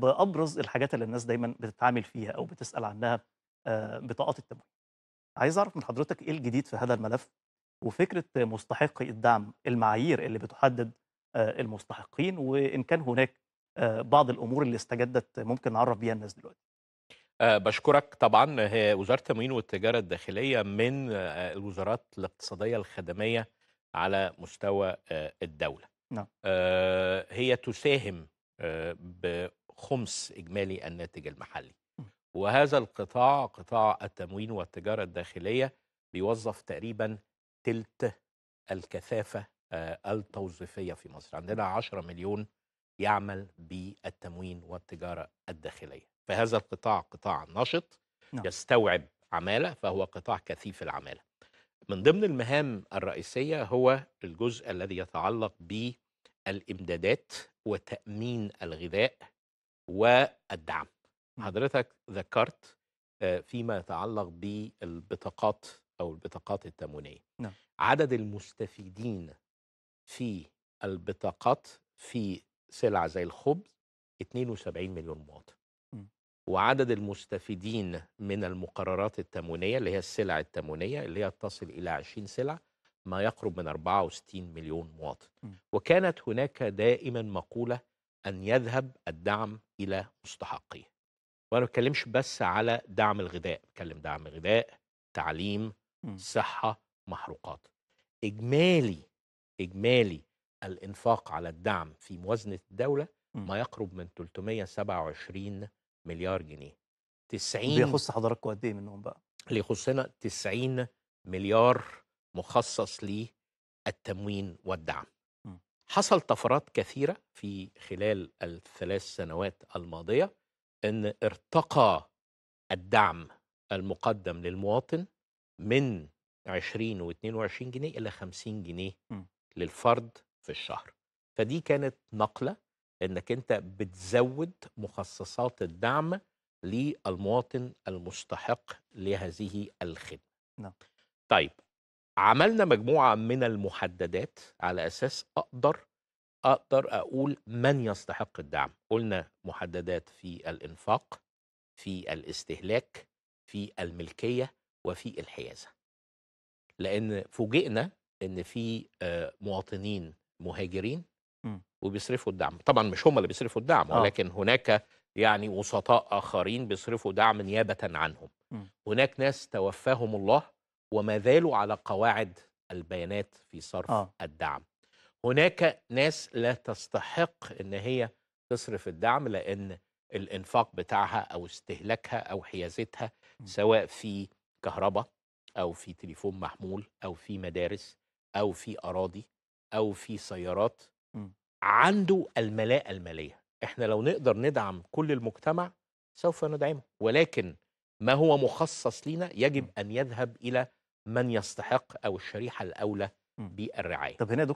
بابرز الحاجات اللي الناس دايما بتتعامل فيها او بتسال عنها آه، بطاقات التمويل. عايز اعرف من حضرتك ايه الجديد في هذا الملف وفكره مستحقي الدعم المعايير اللي بتحدد آه، المستحقين وان كان هناك آه، بعض الامور اللي استجدت ممكن نعرف بيها الناس دلوقتي. بشكرك طبعا هي وزاره التموين والتجاره الداخليه من الوزارات الاقتصاديه الخدميه على مستوى الدوله. نعم. هي تساهم خمس إجمالي الناتج المحلي وهذا القطاع قطاع التموين والتجارة الداخلية بيوظف تقريبا تلت الكثافة آه، التوظيفية في مصر عندنا 10 مليون يعمل بالتموين والتجارة الداخلية فهذا القطاع قطاع نشط نعم. يستوعب عمالة فهو قطاع كثيف العمالة من ضمن المهام الرئيسية هو الجزء الذي يتعلق بالإمدادات وتأمين الغذاء والدعم إمم. حضرتك ذكرت فيما يتعلق بالبطاقات أو البطاقات التموينية نعم. عدد المستفيدين في البطاقات في سلع زي الخبز 72 مليون مواطن إمم. وعدد المستفيدين من المقررات التموينية اللي هي السلع التموينية اللي هي تصل إلى 20 سلع ما يقرب من 64 مليون مواطن م. إمم. وكانت هناك دائما مقولة أن يذهب الدعم إلى مستحقيه وأنا بتكلمش بس على دعم الغذاء بتكلم دعم غذاء تعليم إمم. صحة محروقات إجمالي إجمالي الإنفاق على الدعم في موازنة الدولة إمم. ما يقرب من 327 مليار جنيه 90 بيخص حضراتكم قد ايه منهم بقى؟ اللي يخصنا 90 مليار مخصص للتموين والدعم حصل طفرات كثيرة في خلال الثلاث سنوات الماضية أن ارتقى الدعم المقدم للمواطن من 20 و22 جنيه إلى 50 جنيه م. إمم. للفرد في الشهر فدي كانت نقلة أنك أنت بتزود مخصصات الدعم للمواطن المستحق لهذه الخدمة نعم. طيب عملنا مجموعه من المحددات على اساس اقدر اقدر اقول من يستحق الدعم قلنا محددات في الانفاق في الاستهلاك في الملكيه وفي الحيازه لان فوجئنا ان في آه، مواطنين مهاجرين إمم. وبيصرفوا الدعم طبعا مش هم اللي بيصرفوا الدعم آه. ولكن هناك يعني وسطاء اخرين بيصرفوا دعم نيابه عنهم إمم. هناك ناس توفاهم الله وما زالوا على قواعد البيانات في صرف آه. الدعم هناك ناس لا تستحق ان هي تصرف الدعم لان الانفاق بتاعها او استهلاكها او حيازتها سواء في كهرباء او في تليفون محمول او في مدارس او في اراضي او في سيارات عنده الملاءه الماليه احنا لو نقدر ندعم كل المجتمع سوف ندعمه ولكن ما هو مخصص لنا يجب أن يذهب إلى من يستحق أو الشريحة الأولى بالرعاية طب هنا